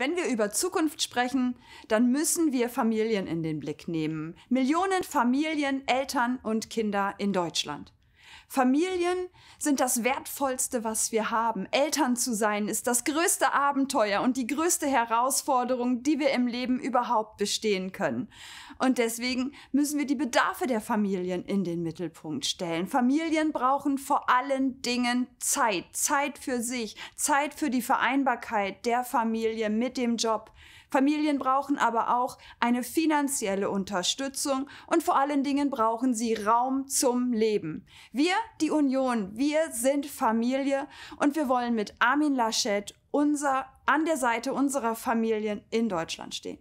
Wenn wir über Zukunft sprechen, dann müssen wir Familien in den Blick nehmen. Millionen Familien, Eltern und Kinder in Deutschland. Familien sind das Wertvollste, was wir haben. Eltern zu sein ist das größte Abenteuer und die größte Herausforderung, die wir im Leben überhaupt bestehen können. Und deswegen müssen wir die Bedarfe der Familien in den Mittelpunkt stellen. Familien brauchen vor allen Dingen Zeit. Zeit für sich, Zeit für die Vereinbarkeit der Familie mit dem Job. Familien brauchen aber auch eine finanzielle Unterstützung und vor allen Dingen brauchen sie Raum zum Leben. Wir wir, die Union, wir sind Familie und wir wollen mit Armin Laschet unser, an der Seite unserer Familien in Deutschland stehen.